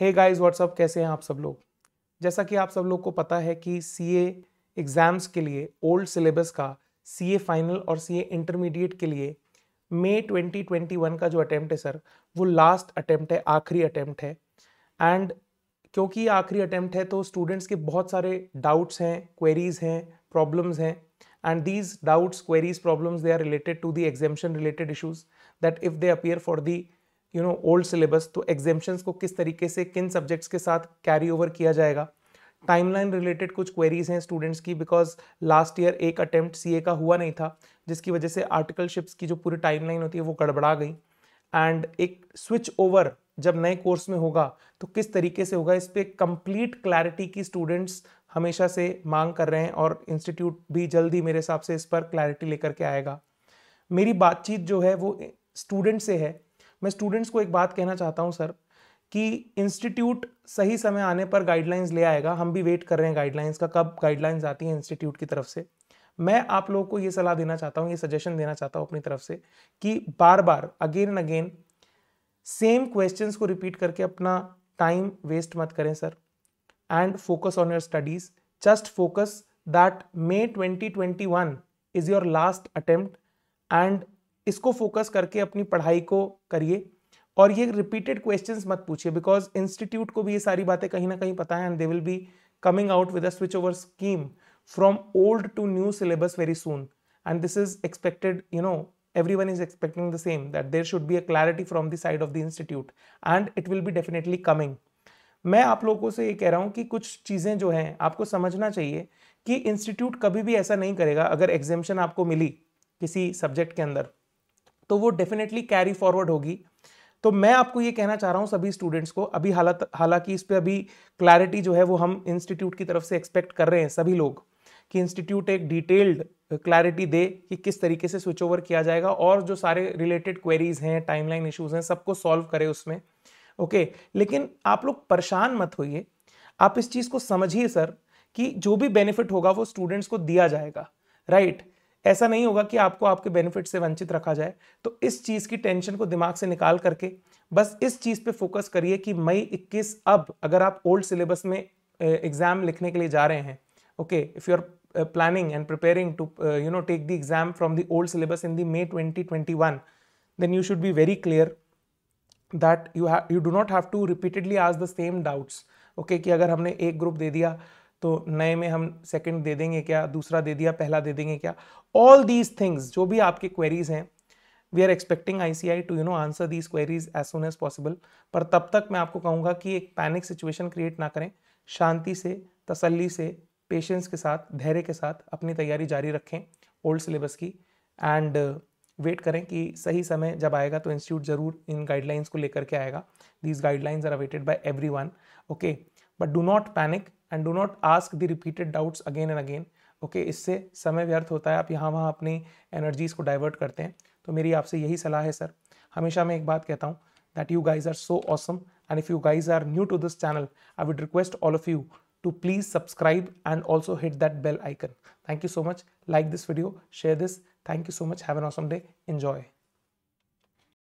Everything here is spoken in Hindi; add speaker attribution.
Speaker 1: हे गाइस व्हाट्सअप कैसे हैं आप सब लोग जैसा कि आप सब लोग को पता है कि सी एग्ज़ाम्स के लिए ओल्ड सिलेबस का सी फाइनल और सी इंटरमीडिएट के लिए मई 2021 का जो अटैम्प्ट है सर वो लास्ट अटैम्प्ट है आखिरी अटैम्प्ट है एंड क्योंकि ये आखिरी अटैम्प्ट है तो स्टूडेंट्स के बहुत सारे डाउट्स हैं क्वेरीज हैं प्रॉब्लम्स हैं and these doubts queries problems they are related to the exemption related issues that if they appear for the you know old syllabus तो एग्जेम्पन्स को किस तरीके से किन सब्जेक्ट्स के साथ कैरी ओवर किया जाएगा टाइमलाइन रिलेटेड कुछ क्वेरीज हैं स्टूडेंट्स की बिकॉज लास्ट ईयर एक अटेम्प्ट सी का हुआ नहीं था जिसकी वजह से आर्टिकलशिप्स की जो पूरी टाइमलाइन होती है वो गड़बड़ा गई एंड एक स्विच ओवर जब नए कोर्स में होगा तो किस तरीके से होगा इस पर कंप्लीट क्लैरिटी की स्टूडेंट्स हमेशा से मांग कर रहे हैं और इंस्टीट्यूट भी ही मेरे हिसाब से इस पर क्लैरिटी लेकर के आएगा मेरी बातचीत जो है वो स्टूडेंट से है मैं स्टूडेंट्स को एक बात कहना चाहता हूँ सर कि इंस्टीट्यूट सही समय आने पर गाइडलाइंस ले आएगा हम भी वेट कर रहे हैं गाइडलाइंस का कब गाइडलाइंस आती हैं इंस्टीट्यूट की तरफ से मैं आप लोगों को ये सलाह देना चाहता हूँ ये सजेशन देना चाहता हूँ अपनी तरफ से कि बार बार again and again same question को रिपीट करके अपना टाइम वेस्ट मत करें sir and focus on your studies just focus that May twenty twenty one is your last attempt and इसको फोकस करके अपनी पढ़ाई को करिए और ये रिपीटेड क्वेश्चन मत पूछिए बिकॉज इंस्टीट्यूट को भी ये सारी बातें कहीं ना कहीं पता है and they will be coming out with a switch over scheme from old to new syllabus very soon and this is expected you know everyone is expecting the same that there should be a clarity from the side of the institute and it will be definitely coming मैं आप लोगों से ये कह रहा हूँ कि कुछ चीज़ें जो हैं आपको समझना चाहिए कि इंस्टीट्यूट कभी भी ऐसा नहीं करेगा अगर एग्जेम्पन आपको मिली किसी सब्जेक्ट के अंदर तो वो डेफिनेटली कैरी फॉरवर्ड होगी तो मैं आपको ये कहना चाह रहा हूँ सभी स्टूडेंट्स को अभी हालात हालांकि इस पर अभी क्लैरिटी जो है वो हम इंस्टीट्यूट की तरफ से एक्सपेक्ट कर रहे हैं सभी लोग कि इंस्टीट्यूट एक डिटेल्ड क्लैरिटी दे कि किस तरीके से स्विच ओवर किया जाएगा और जो सारे रिलेटेड क्वेरीज हैं टाइमलाइन इश्यूज हैं सबको सॉल्व करे उसमें ओके लेकिन आप लोग परेशान मत होइए आप इस चीज़ को समझिए सर कि जो भी बेनिफिट होगा वो स्टूडेंट्स को दिया जाएगा राइट right? ऐसा नहीं होगा कि आपको आपके बेनिफिट से वंचित रखा जाए तो इस चीज़ की टेंशन को दिमाग से निकाल करके बस इस चीज़ पे फोकस करिए कि मई 21 अब अगर आप ओल्ड सिलेबस में एग्ज़ाम लिखने के लिए जा रहे हैं okay if you are planning and preparing to you know take the exam from the old syllabus in the May 2021 then you should be very clear that you you you not not have to repeatedly ask the same doubts कि अगर हमने एक ग्रुप दे दिया तो नए में हम सेकंड दे देंगे क्या दूसरा दे दिया पहला दे देंगे क्या ऑल दीज थिंग्स जो भी आपकी क्वेरीज हैं we are expecting I C I to you know answer these queries as soon as possible पर तब तक मैं आपको कहूँगा कि एक पैनिक सिचुएशन क्रिएट ना करें शांति से तसल्ली से पेशेंस के साथ धैर्य के साथ अपनी तैयारी जारी रखें ओल्ड सिलेबस की एंड वेट uh, करें कि सही समय जब आएगा तो इंस्टीट्यूट ज़रूर इन गाइडलाइंस को लेकर के आएगा these guidelines are awaited by every one okay but do not panic and do not ask the repeated doubts again and again okay इससे समय व्यर्थ होता है आप यहाँ वहाँ अपनी एनर्जीज़ को डाइवर्ट करते हैं तो मेरी आपसे यही सलाह है सर हमेशा मैं एक बात कहता हूँ that you guys are so awesome and if you guys are new to this channel I would request all of you to please subscribe and also hit that bell icon. Thank you so much. Like this video, share this. Thank you so much. Have an awesome day. Enjoy.